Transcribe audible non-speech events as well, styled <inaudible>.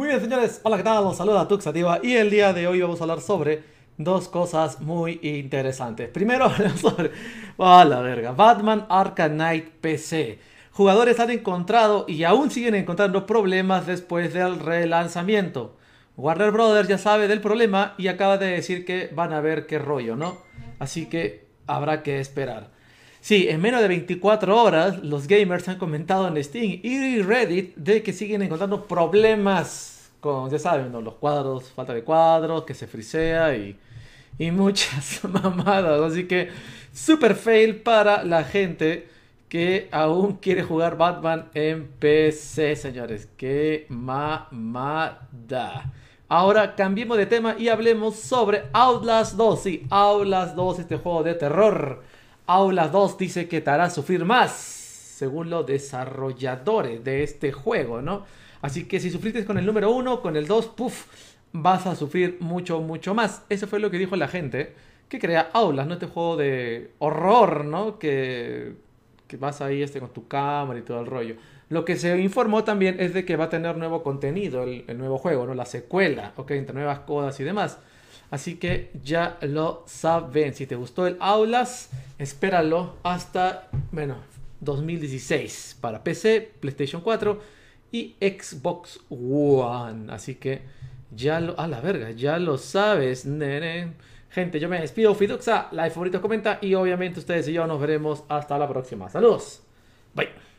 Muy bien señores, hola qué tal, los saluda Tuxativa y el día de hoy vamos a hablar sobre dos cosas muy interesantes. Primero, sobre... <laughs> ¡Oh, a la verga, Batman Arkham Knight PC. Jugadores han encontrado y aún siguen encontrando problemas después del relanzamiento. Warner Brothers ya sabe del problema y acaba de decir que van a ver qué rollo, ¿no? Así que habrá que esperar. Sí, en menos de 24 horas los gamers han comentado en Steam y Reddit de que siguen encontrando problemas con, ya saben, los cuadros, falta de cuadros, que se frisea y, y muchas <laughs> mamadas. Así que super fail para la gente que aún quiere jugar Batman en PC, señores. Qué mamada. Ahora cambiemos de tema y hablemos sobre Outlast 2. Sí, Outlast 2, este juego de terror Aula 2 dice que te hará sufrir más, según los desarrolladores de este juego, ¿no? Así que si sufriste con el número 1, con el 2, puff, vas a sufrir mucho, mucho más. Eso fue lo que dijo la gente que crea aulas, ¿no? Este juego de horror, ¿no? Que, que vas ahí este, con tu cámara y todo el rollo. Lo que se informó también es de que va a tener nuevo contenido el, nuevo juego, ¿no? La secuela, ¿ok? Entre nuevas codas y demás. Así que ya lo saben. Si te gustó el Aulas, espéralo hasta, bueno, 2016 para PC, PlayStation 4 y Xbox One. Así que ya lo, a la verga, ya lo sabes, nene. Gente, yo me despido. la like, favorito, comenta. Y obviamente ustedes y yo nos veremos hasta la próxima. Saludos. Bye.